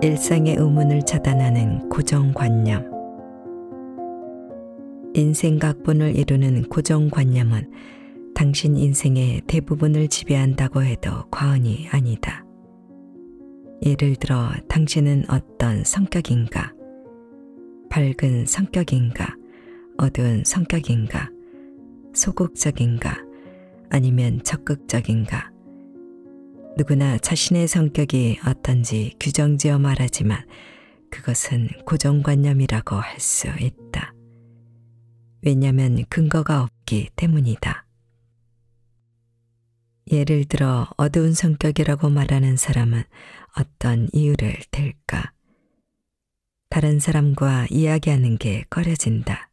일상의 의문을 차단하는 고정관념. 인생 각본을 이루는 고정관념은 당신 인생의 대부분을 지배한다고 해도 과언이 아니다. 예를 들어 당신은 어떤 성격인가? 밝은 성격인가? 어두운 성격인가? 소극적인가? 아니면 적극적인가? 누구나 자신의 성격이 어떤지 규정지어 말하지만 그것은 고정관념이라고 할 수 있다. 왜냐면 근거가 없기 때문이다. 예를 들어 어두운 성격이라고 말하는 사람은 어떤 이유를 댈까? 다른 사람과 이야기하는 게 꺼려진다.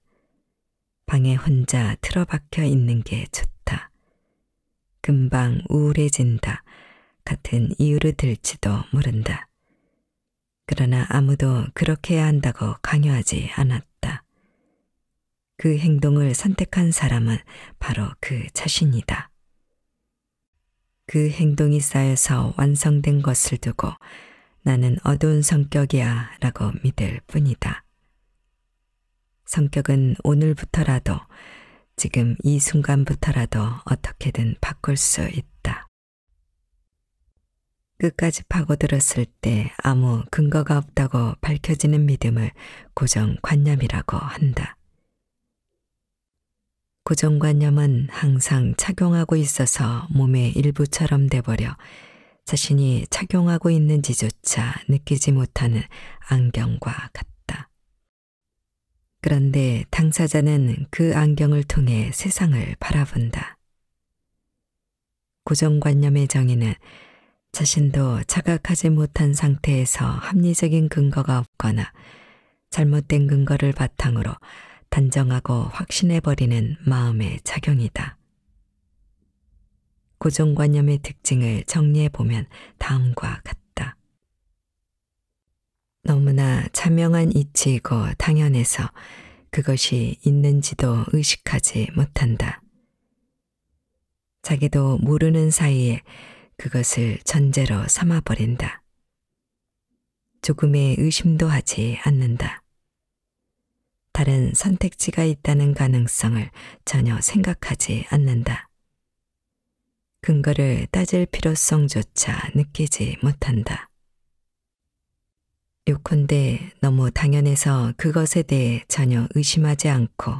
방에 혼자 틀어박혀 있는 게 좋다. 금방 우울해진다. 같은 이유를 들지도 모른다. 그러나 아무도 그렇게 해야 한다고 강요하지 않았다. 그 행동을 선택한 사람은 바로 그 자신이다. 그 행동이 쌓여서 완성된 것을 두고 나는 어두운 성격이야 라고 믿을 뿐이다. 성격은 오늘부터라도 지금 이 순간부터라도 어떻게든 바꿀 수 있다. 끝까지 파고들었을 때 아무 근거가 없다고 밝혀지는 믿음을 고정관념이라고 한다. 고정관념은 항상 착용하고 있어서 몸의 일부처럼 돼버려 자신이 착용하고 있는지조차 느끼지 못하는 안경과 같다. 그런데 당사자는 그 안경을 통해 세상을 바라본다. 고정관념의 정의는 자신도 자각하지 못한 상태에서 합리적인 근거가 없거나 잘못된 근거를 바탕으로 단정하고 확신해버리는 마음의 작용이다. 고정관념의 특징을 정리해보면 다음과 같다. 너무나 자명한 이치이고 당연해서 그것이 있는지도 의식하지 못한다. 자기도 모르는 사이에 그것을 전제로 삼아버린다. 조금의 의심도 하지 않는다. 다른 선택지가 있다는 가능성을 전혀 생각하지 않는다. 근거를 따질 필요성조차 느끼지 못한다. 요컨대 너무 당연해서 그것에 대해 전혀 의심하지 않고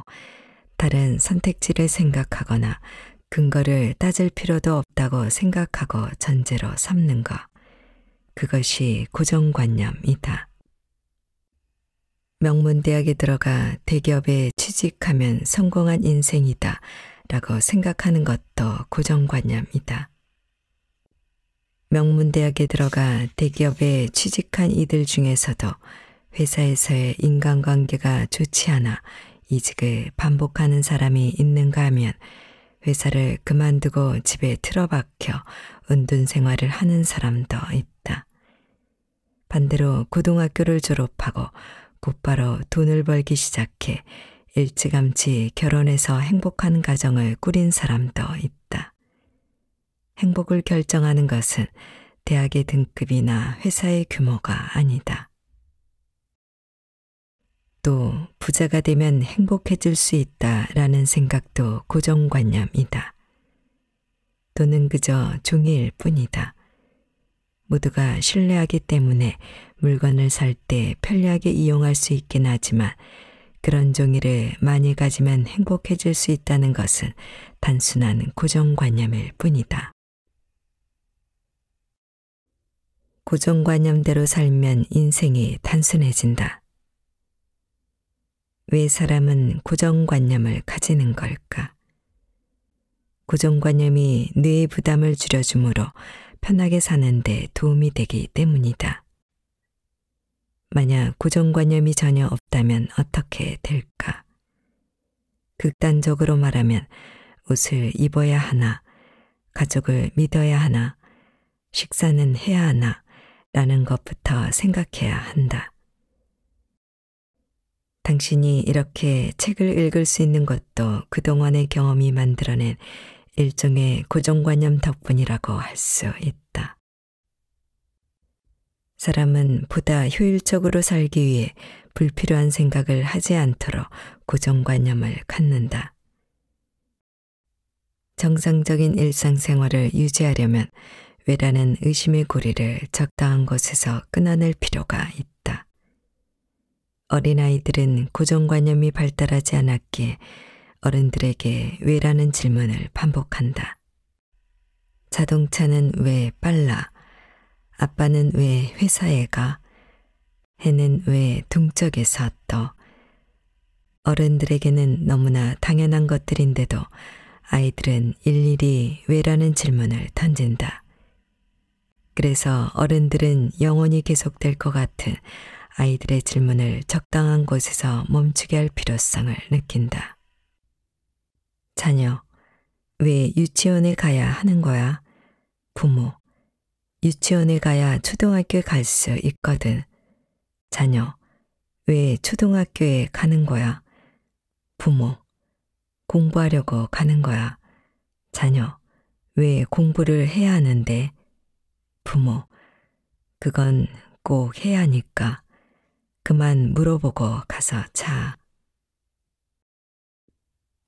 다른 선택지를 생각하거나 근거를 따질 필요도 없다고 생각하고 전제로 삼는 것. 그것이 고정관념이다. 명문대학에 들어가 대기업에 취직하면 성공한 인생이다 라고 생각하는 것도 고정관념이다. 명문대학에 들어가 대기업에 취직한 이들 중에서도 회사에서의 인간관계가 좋지 않아 이직을 반복하는 사람이 있는가 하면 회사를 그만두고 집에 틀어박혀 은둔 생활을 하는 사람도 있다. 반대로 고등학교를 졸업하고 곧바로 돈을 벌기 시작해 일찌감치 결혼해서 행복한 가정을 꾸린 사람도 있다. 행복을 결정하는 것은 대학의 등급이나 회사의 규모가 아니다. 또 부자가 되면 행복해질 수 있다라는 생각도 고정관념이다. 돈은 그저 종일 뿐이다. 모두가 신뢰하기 때문에 물건을 살 때 편리하게 이용할 수 있긴 하지만 그런 종이를 많이 가지면 행복해질 수 있다는 것은 단순한 고정관념일 뿐이다. 고정관념대로 살면 인생이 단순해진다. 왜 사람은 고정관념을 가지는 걸까? 고정관념이 뇌의 부담을 줄여주므로 편하게 사는데 도움이 되기 때문이다. 만약 고정관념이 전혀 없다면 어떻게 될까? 극단적으로 말하면 옷을 입어야 하나, 가족을 믿어야 하나, 식사는 해야 하나, 라는 것부터 생각해야 한다. 당신이 이렇게 책을 읽을 수 있는 것도 그동안의 경험이 만들어낸 일종의 고정관념 덕분이라고 할 수 있다. 사람은 보다 효율적으로 살기 위해 불필요한 생각을 하지 않도록 고정관념을 갖는다. 정상적인 일상생활을 유지하려면 왜라는 의심의 고리를 적당한 곳에서 끊어낼 필요가 있다. 어린아이들은 고정관념이 발달하지 않았기에 어른들에게 왜라는 질문을 반복한다. 자동차는 왜 빨라? 아빠는 왜 회사에 가? 해는 왜 동쪽에서 떠? 어른들에게는 너무나 당연한 것들인데도 아이들은 일일이 왜라는 질문을 던진다. 그래서 어른들은 영원히 계속될 것 같은 아이들의 질문을 적당한 곳에서 멈추게 할 필요성을 느낀다. 자녀, 왜 유치원에 가야 하는 거야? 부모, 유치원에 가야 초등학교에 갈 수 있거든. 자녀, 왜 초등학교에 가는 거야? 부모, 공부하려고 가는 거야. 자녀, 왜 공부를 해야 하는데? 부모, 그건 꼭 해야 하니까. 그만 물어보고 가서 자.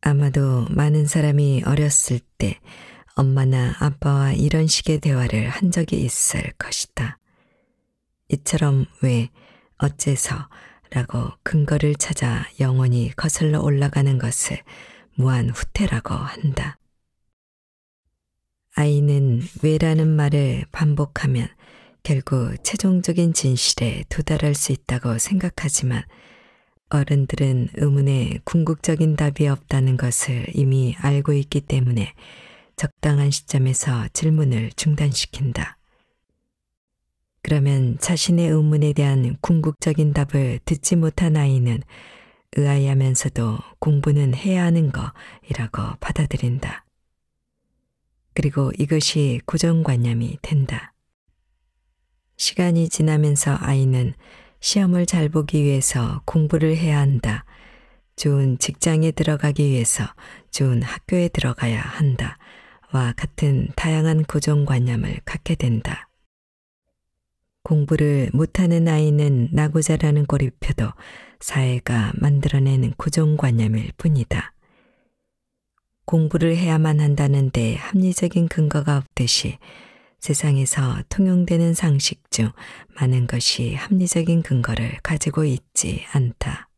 아마도 많은 사람이 어렸을 때 엄마나 아빠와 이런 식의 대화를 한 적이 있을 것이다. 이처럼 왜, 어째서 라고 근거를 찾아 영원히 거슬러 올라가는 것을 무한 후퇴라고 한다. 아이는 왜라는 말을 반복하면 결국 최종적인 진실에 도달할 수 있다고 생각하지만 어른들은 의문에 궁극적인 답이 없다는 것을 이미 알고 있기 때문에 적당한 시점에서 질문을 중단시킨다. 그러면 자신의 의문에 대한 궁극적인 답을 듣지 못한 아이는 의아해하면서도 공부는 해야 하는 거이라고 받아들인다. 그리고 이것이 고정관념이 된다. 시간이 지나면서 아이는 시험을 잘 보기 위해서 공부를 해야 한다. 좋은 직장에 들어가기 위해서 좋은 학교에 들어가야 한다. 와 같은 다양한 고정관념을 갖게 된다. 공부를 못하는 아이는 나고 자라는 꼬리표도 사회가 만들어내는 고정관념일 뿐이다. 공부를 해야만 한다는데 합리적인 근거가 없듯이 세상에서 통용되는 상식 중 많은 것이 합리적인 근거를 가지고 있지 않다.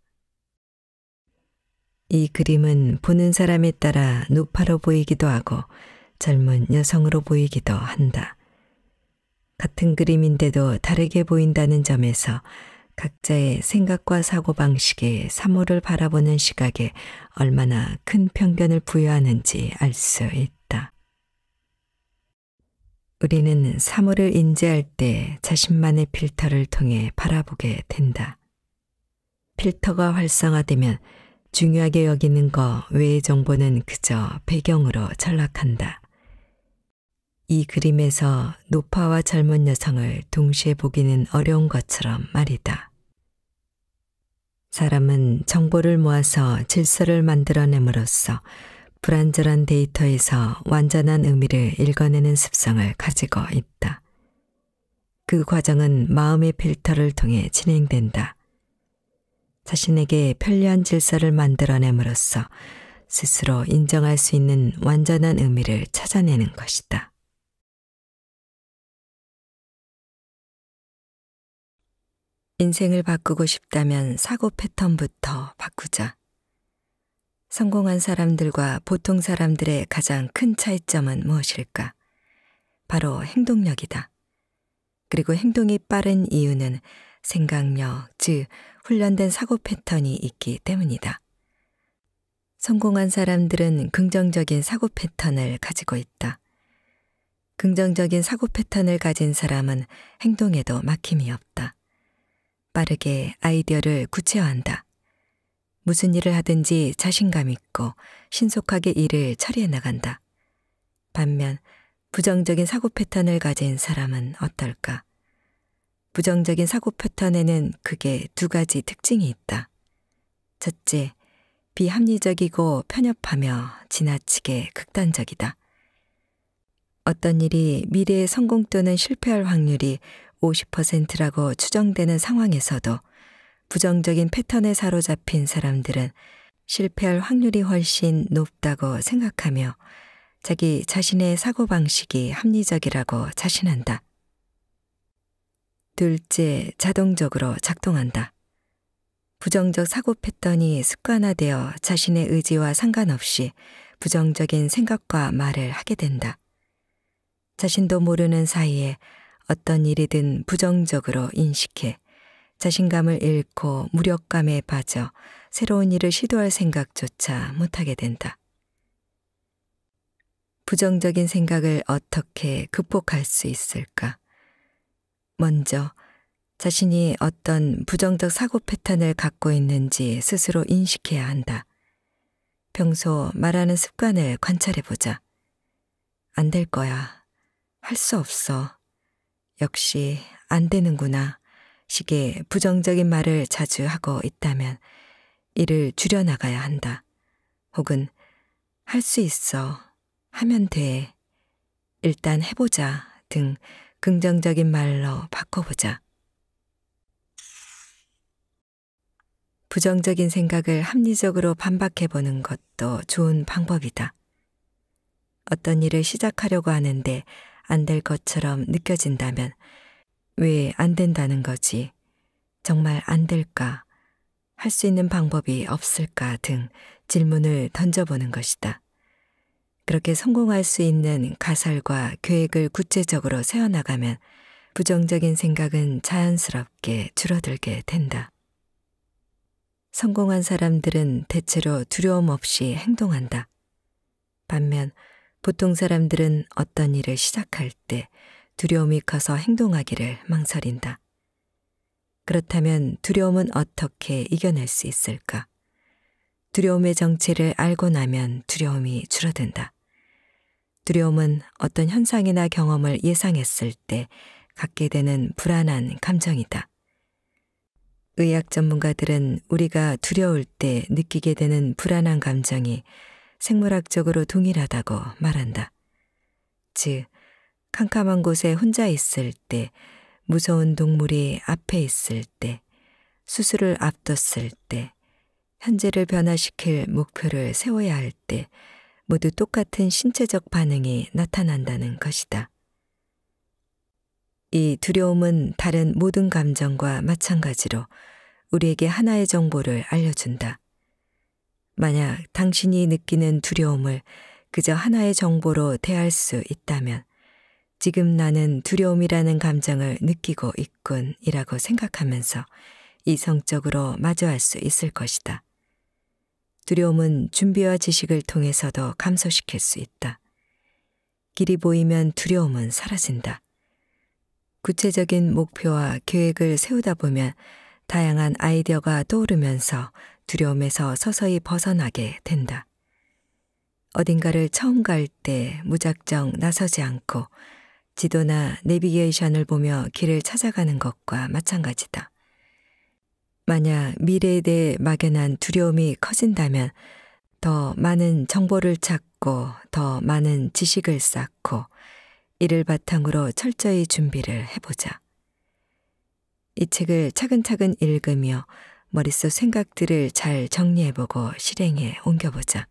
이 그림은 보는 사람에 따라 노파로 보이기도 하고 젊은 여성으로 보이기도 한다. 같은 그림인데도 다르게 보인다는 점에서 각자의 생각과 사고방식이 사물을 바라보는 시각에 얼마나 큰 편견을 부여하는지 알 수 있다. 우리는 사물을 인지할 때 자신만의 필터를 통해 바라보게 된다. 필터가 활성화되면 중요하게 여기는 것 외의 정보는 그저 배경으로 전락한다. 이 그림에서 노파와 젊은 여성을 동시에 보기는 어려운 것처럼 말이다. 사람은 정보를 모아서 질서를 만들어냄으로써 불안전한 데이터에서 완전한 의미를 읽어내는 습성을 가지고 있다. 그 과정은 마음의 필터를 통해 진행된다. 자신에게 편리한 질서를 만들어냄으로써 스스로 인정할 수 있는 완전한 의미를 찾아내는 것이다. 인생을 바꾸고 싶다면 사고 패턴부터 바꾸자. 성공한 사람들과 보통 사람들의 가장 큰 차이점은 무엇일까? 바로 행동력이다. 그리고 행동이 빠른 이유는 생각력, 즉 훈련된 사고 패턴이 있기 때문이다. 성공한 사람들은 긍정적인 사고 패턴을 가지고 있다. 긍정적인 사고 패턴을 가진 사람은 행동에도 막힘이 없다. 빠르게 아이디어를 구체화한다. 무슨 일을 하든지 자신감 있고 신속하게 일을 처리해 나간다. 반면 부정적인 사고 패턴을 가진 사람은 어떨까? 부정적인 사고 패턴에는 그게 두 가지 특징이 있다. 첫째, 비합리적이고 편협하며 지나치게 극단적이다. 어떤 일이 미래의 성공 또는 실패할 확률이 50%라고 추정되는 상황에서도 부정적인 패턴에 사로잡힌 사람들은 실패할 확률이 훨씬 높다고 생각하며 자기 자신의 사고방식이 합리적이라고 자신한다. 둘째, 자동적으로 작동한다. 부정적 사고 패턴이 습관화되어 자신의 의지와 상관없이 부정적인 생각과 말을 하게 된다. 자신도 모르는 사이에 어떤 일이든 부정적으로 인식해 자신감을 잃고 무력감에 빠져 새로운 일을 시도할 생각조차 못하게 된다. 부정적인 생각을 어떻게 극복할 수 있을까? 먼저 자신이 어떤 부정적 사고 패턴을 갖고 있는지 스스로 인식해야 한다. 평소 말하는 습관을 관찰해 보자. 안 될 거야. 할 수 없어. 역시 안 되는구나. 식의 부정적인 말을 자주 하고 있다면 이를 줄여나가야 한다. 혹은 할 수 있어, 하면 돼, 일단 해보자 등 긍정적인 말로 바꿔보자. 부정적인 생각을 합리적으로 반박해보는 것도 좋은 방법이다. 어떤 일을 시작하려고 하는데 안 될 것처럼 느껴진다면 왜안 된다는 거지? 정말 안 될까? 할 수 있는 방법이 없을까? 등 질문을 던져보는 것이다. 그렇게 성공할 수 있는 가설과 계획을 구체적으로 세워나가면 부정적인 생각은 자연스럽게 줄어들게 된다. 성공한 사람들은 대체로 두려움 없이 행동한다. 반면 보통 사람들은 어떤 일을 시작할 때 두려움이 커서 행동하기를 망설인다. 그렇다면 두려움은 어떻게 이겨낼 수 있을까? 두려움의 정체를 알고 나면 두려움이 줄어든다. 두려움은 어떤 현상이나 경험을 예상했을 때 갖게 되는 불안한 감정이다. 의학 전문가들은 우리가 두려울 때 느끼게 되는 불안한 감정이 생물학적으로 동일하다고 말한다. 즉, 캄캄한 곳에 혼자 있을 때, 무서운 동물이 앞에 있을 때, 수술을 앞뒀을 때, 현재를 변화시킬 목표를 세워야 할 때, 모두 똑같은 신체적 반응이 나타난다는 것이다. 이 두려움은 다른 모든 감정과 마찬가지로 우리에게 하나의 정보를 알려준다. 만약 당신이 느끼는 두려움을 그저 하나의 정보로 대할 수 있다면 지금 나는 두려움이라는 감정을 느끼고 있군이라고 생각하면서 이성적으로 마주할 수 있을 것이다. 두려움은 준비와 지식을 통해서도 감소시킬 수 있다. 길이 보이면 두려움은 사라진다. 구체적인 목표와 계획을 세우다 보면 다양한 아이디어가 떠오르면서 두려움에서 서서히 벗어나게 된다. 어딘가를 처음 갈 때 무작정 나서지 않고 지도나 내비게이션을 보며 길을 찾아가는 것과 마찬가지다. 만약 미래에 대해 막연한 두려움이 커진다면 더 많은 정보를 찾고 더 많은 지식을 쌓고 이를 바탕으로 철저히 준비를 해보자. 이 책을 차근차근 읽으며 머릿속 생각들을 잘 정리해보고 실행에 옮겨보자.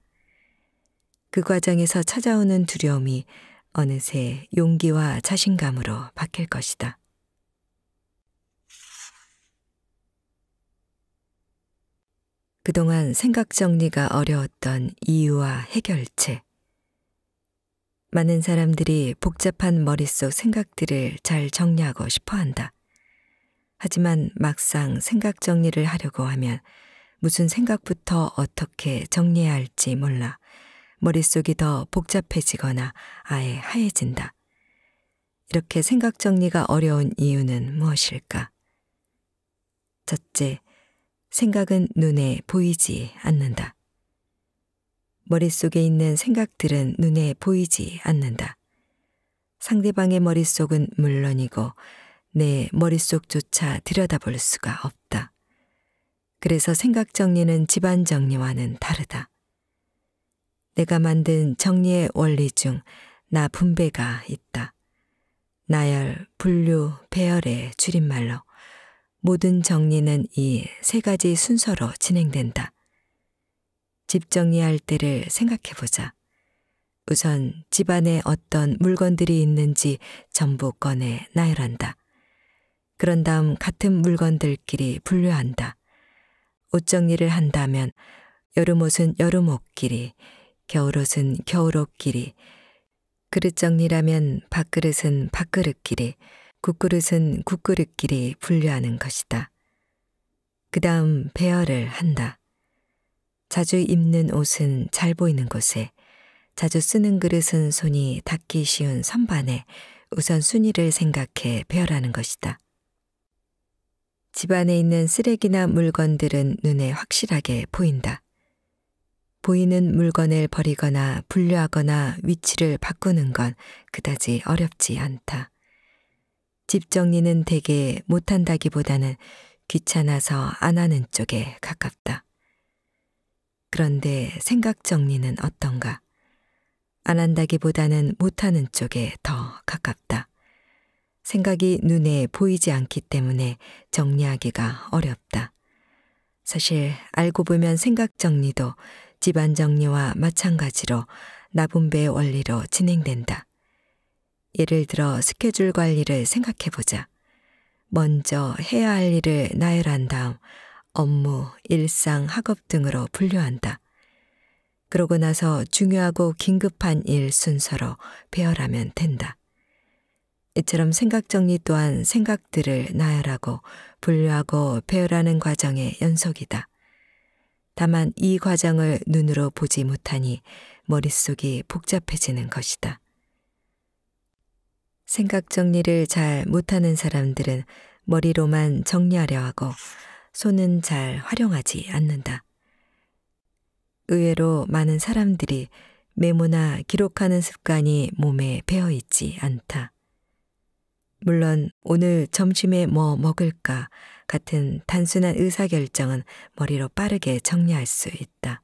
그 과정에서 찾아오는 두려움이 어느새 용기와 자신감으로 바뀔 것이다. 그동안 생각 정리가 어려웠던 이유와 해결책. 많은 사람들이 복잡한 머릿속 생각들을 잘 정리하고 싶어 한다. 하지만 막상 생각 정리를 하려고 하면 무슨 생각부터 어떻게 정리해야 할지 몰라 머릿속이 더 복잡해지거나 아예 하얘진다. 이렇게 생각 정리가 어려운 이유는 무엇일까? 첫째, 생각은 눈에 보이지 않는다. 머릿속에 있는 생각들은 눈에 보이지 않는다. 상대방의 머릿속은 물론이고 내 머릿속조차 들여다볼 수가 없다. 그래서 생각 정리는 집안 정리와는 다르다. 내가 만든 정리의 원리 중 나 분배가 있다. 나열, 분류, 배열의 줄임말로 모든 정리는 이 세 가지 순서로 진행된다. 집 정리할 때를 생각해보자. 우선 집안에 어떤 물건들이 있는지 전부 꺼내 나열한다. 그런 다음 같은 물건들끼리 분류한다. 옷 정리를 한다면 여름 옷은 여름 옷끼리, 겨울옷은 겨울옷끼리, 그릇 정리라면 밥그릇은 밥그릇끼리, 국그릇은 국그릇끼리 분류하는 것이다. 그 다음 배열을 한다. 자주 입는 옷은 잘 보이는 곳에, 자주 쓰는 그릇은 손이 닿기 쉬운 선반에 우선 순위를 생각해 배열하는 것이다. 집안에 있는 쓰레기나 물건들은 눈에 확실하게 보인다. 보이는 물건을 버리거나 분류하거나 위치를 바꾸는 건 그다지 어렵지 않다. 집 정리는 되게 못한다기보다는 귀찮아서 안 하는 쪽에 가깝다. 그런데 생각 정리는 어떤가? 안 한다기보다는 못하는 쪽에 더 가깝다. 생각이 눈에 보이지 않기 때문에 정리하기가 어렵다. 사실 알고 보면 생각 정리도 집안 정리와 마찬가지로 나분배의 원리로 진행된다. 예를 들어 스케줄 관리를 생각해 보자. 먼저 해야 할 일을 나열한 다음 업무, 일상, 학업 등으로 분류한다. 그러고 나서 중요하고 긴급한 일 순서로 배열하면 된다. 이처럼 생각 정리 또한 생각들을 나열하고 분류하고 배열하는 과정의 연속이다. 다만 이 과정을 눈으로 보지 못하니 머릿속이 복잡해지는 것이다. 생각 정리를 잘 못하는 사람들은 머리로만 정리하려 하고 손은 잘 활용하지 않는다. 의외로 많은 사람들이 메모나 기록하는 습관이 몸에 배어 있지 않다. 물론 오늘 점심에 뭐 먹을까 같은 단순한 의사결정은 머리로 빠르게 정리할 수 있다.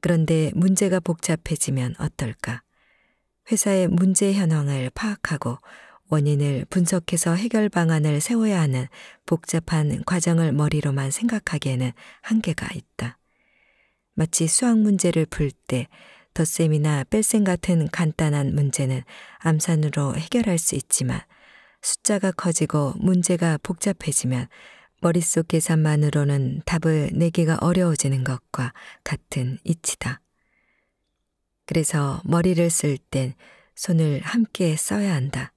그런데 문제가 복잡해지면 어떨까? 회사의 문제 현황을 파악하고 원인을 분석해서 해결 방안을 세워야 하는 복잡한 과정을 머리로만 생각하기에는 한계가 있다. 마치 수학 문제를 풀 때 덧셈이나 뺄셈 같은 간단한 문제는 암산으로 해결할 수 있지만 숫자가 커지고 문제가 복잡해지면 머릿속 계산만으로는 답을 내기가 어려워지는 것과 같은 이치다. 그래서 머리를 쓸 땐 손을 함께 써야 한다.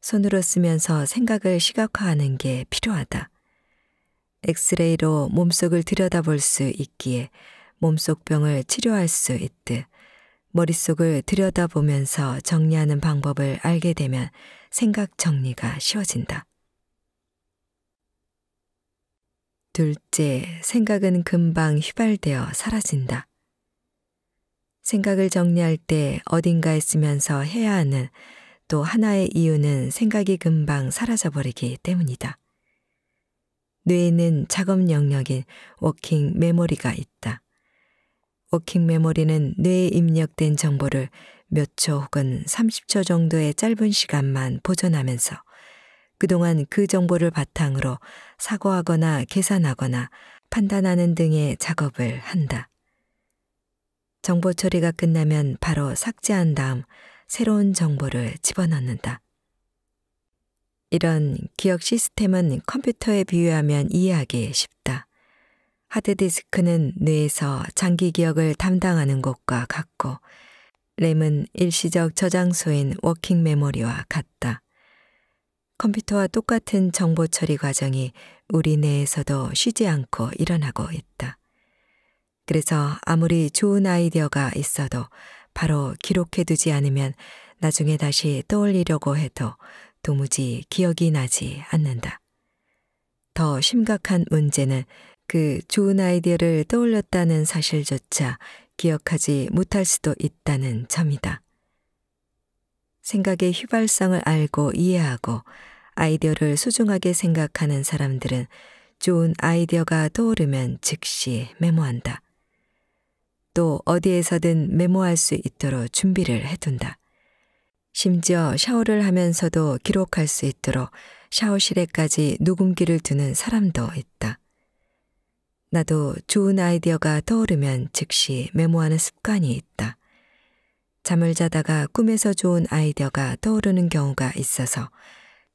손으로 쓰면서 생각을 시각화하는 게 필요하다. 엑스레이로 몸속을 들여다볼 수 있기에 몸속 병을 치료할 수 있듯 머릿속을 들여다보면서 정리하는 방법을 알게 되면 생각 정리가 쉬워진다. 둘째, 생각은 금방 휘발되어 사라진다. 생각을 정리할 때 어딘가에 쓰면서 해야 하는 또 하나의 이유는 생각이 금방 사라져버리기 때문이다. 뇌에는 작업 영역인 워킹 메모리가 있다. 워킹 메모리는 뇌에 입력된 정보를 몇초 혹은 30초 정도의 짧은 시간만 보존하면서 그동안 그 정보를 바탕으로 사고하거나 계산하거나 판단하는 등의 작업을 한다. 정보 처리가 끝나면 바로 삭제한 다음 새로운 정보를 집어넣는다. 이런 기억 시스템은 컴퓨터에 비유하면 이해하기 쉽다. 하드디스크는 뇌에서 장기 기억을 담당하는 것과 같고 램은 일시적 저장소인 워킹 메모리와 같다. 컴퓨터와 똑같은 정보 처리 과정이 우리 뇌에서도 쉬지 않고 일어나고 있다. 그래서 아무리 좋은 아이디어가 있어도 바로 기록해두지 않으면 나중에 다시 떠올리려고 해도 도무지 기억이 나지 않는다. 더 심각한 문제는 그 좋은 아이디어를 떠올렸다는 사실조차 기억하지 못할 수도 있다는 점이다. 생각의 휘발성을 알고 이해하고 아이디어를 소중하게 생각하는 사람들은 좋은 아이디어가 떠오르면 즉시 메모한다. 또 어디에서든 메모할 수 있도록 준비를 해둔다. 심지어 샤워를 하면서도 기록할 수 있도록 샤워실에까지 녹음기를 두는 사람도 있다. 나도 좋은 아이디어가 떠오르면 즉시 메모하는 습관이 있다. 잠을 자다가 꿈에서 좋은 아이디어가 떠오르는 경우가 있어서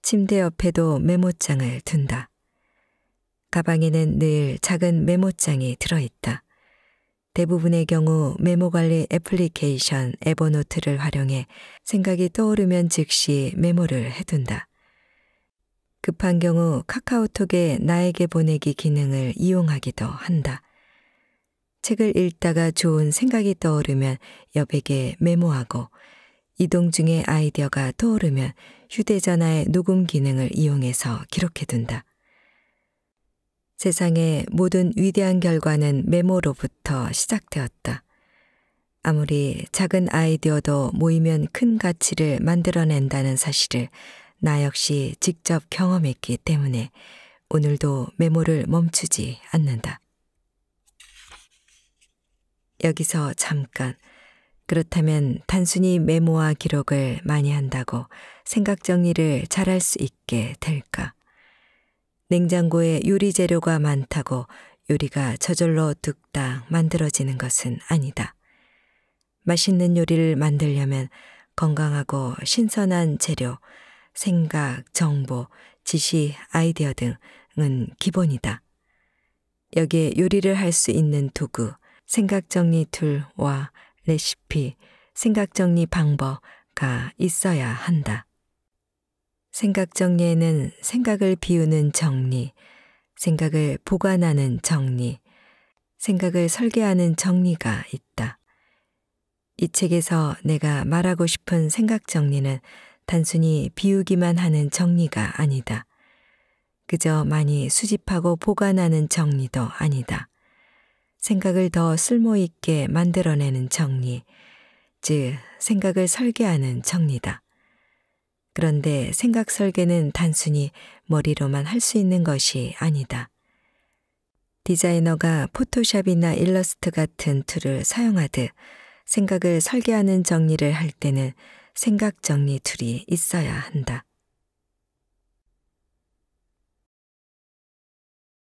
침대 옆에도 메모장을 둔다. 가방에는 늘 작은 메모장이 들어있다. 대부분의 경우 메모관리 애플리케이션 에버노트를 활용해 생각이 떠오르면 즉시 메모를 해둔다. 급한 경우 카카오톡에 나에게 보내기 기능을 이용하기도 한다. 책을 읽다가 좋은 생각이 떠오르면 여백에 메모하고 이동 중에 아이디어가 떠오르면 휴대전화의 녹음 기능을 이용해서 기록해둔다. 세상의 모든 위대한 결과는 메모로부터 시작되었다. 아무리 작은 아이디어도 모이면 큰 가치를 만들어낸다는 사실을 나 역시 직접 경험했기 때문에 오늘도 메모를 멈추지 않는다. 여기서 잠깐. 그렇다면 단순히 메모와 기록을 많이 한다고 생각 정리를 잘할 수 있게 될까? 냉장고에 요리 재료가 많다고 요리가 저절로 뚝딱 만들어지는 것은 아니다. 맛있는 요리를 만들려면 건강하고 신선한 재료, 생각, 정보, 지시, 아이디어 등은 기본이다. 여기에 요리를 할 수 있는 도구, 생각 정리 툴과 레시피, 생각 정리 방법가 있어야 한다. 생각 정리에는 생각을 비우는 정리, 생각을 보관하는 정리, 생각을 설계하는 정리가 있다. 이 책에서 내가 말하고 싶은 생각 정리는 단순히 비우기만 하는 정리가 아니다. 그저 많이 수집하고 보관하는 정리도 아니다. 생각을 더 쓸모있게 만들어내는 정리, 즉, 생각을 설계하는 정리다. 그런데 생각 설계는 단순히 머리로만 할 수 있는 것이 아니다. 디자이너가 포토샵이나 일러스트 같은 툴을 사용하듯 생각을 설계하는 정리를 할 때는 생각 정리 툴이 있어야 한다.